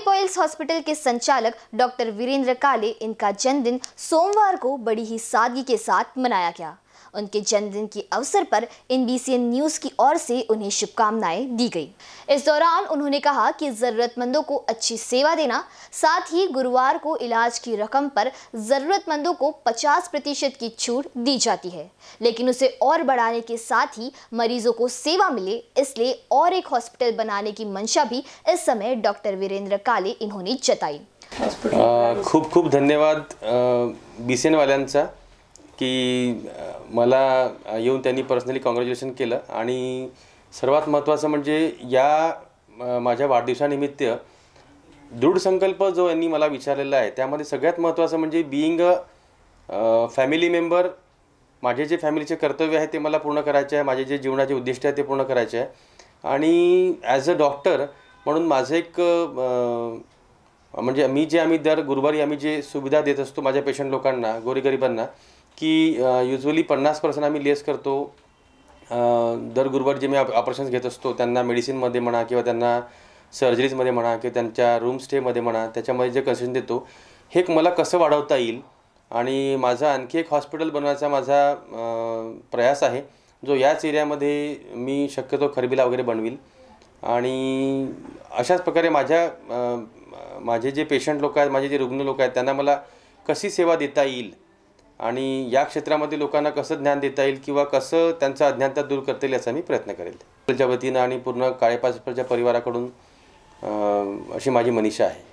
काले हॉस्पिटल के संचालक डॉक्टर वीरेंद्र काले इनका जन्मदिन सोमवार को बड़ी ही सादगी के साथ मनाया गया उनके जन्मदिन के अवसर पर एन न्यूज की ओर से उन्हें शुभकामनाएं दी गई इस दौरान उन्होंने कहा कि जरूरतमंदों को अच्छी सेवा देना साथ ही गुरुवार को इलाज की रकम पर जरूरतमंदों को 50 प्रतिशत की छूट दी जाती है लेकिन उसे और बढ़ाने के साथ ही मरीजों को सेवा मिले इसलिए और एक हॉस्पिटल बनाने की मंशा भी इस समय डॉक्टर वीरेंद्र काले इन्होंने जताई खूब खूब धन्यवाद बी सी एन वाल्यांचा की मला येऊन त्यांनी पर्सनली कॉंग्रॅच्युलेशन केलं आणि सर्वात महत्त्वाचं म्हणजे या माझ्या वाढदिवसानिमित्त दृढ संकल्प जो यांनी मला विचारलेला आहे त्यामध्ये सगळ्यात महत्त्वाचं म्हणजे बिईंग अ फॅमिली मेंबर माझे जे फॅमिलीचे कर्तव्य आहे ते मला पूर्ण करायचे आहे माझे जे जीवनाचे उद्दिष्ट आहे ते पूर्ण करायचे आहे आणि ॲज अ डॉक्टर म्हणून माझं एक म्हणजे मी जे आम्ही दर गुरुवारी आम्ही जे सुविधा देत असतो माझ्या पेशंट लोकांना गोरीगरिबांना की युजली पन्नास पर्सेंट आम्ही लेस करतो दर गुरुवार जे मी ऑपरेशन्स घेत असतो त्यांना मेडिसिनमध्ये म्हणा किंवा त्यांना सर्जरीजमध्ये म्हणा किंवा त्यांच्या रूम स्टेमध्ये म्हणा त्याच्यामध्ये जे कन्सेशन देतो हे मला कसं वाढवता येईल आणि माझा आणखी एक हॉस्पिटल बनवायचा माझा प्रयास आहे जो याच एरियामध्ये मी शक्यतो खरबीला वगैरे बनवील आणि अशाच प्रकारे माझ्या माझे जे पेशंट लोक आहेत माझे जे रुग्ण लोक आहेत त्यांना मला कशी सेवा देता येईल आणि या क्षेत्रामध्ये लोकांना कसं ज्ञान देता येईल किंवा कसं त्यांचा अज्ञानता दूर करता येईल याचा मी प्रयत्न करेल त्याच्या वतीनं आणि पूर्ण काळेपाचपरच्या परिवाराकडून अशी माझी मनीषा आहे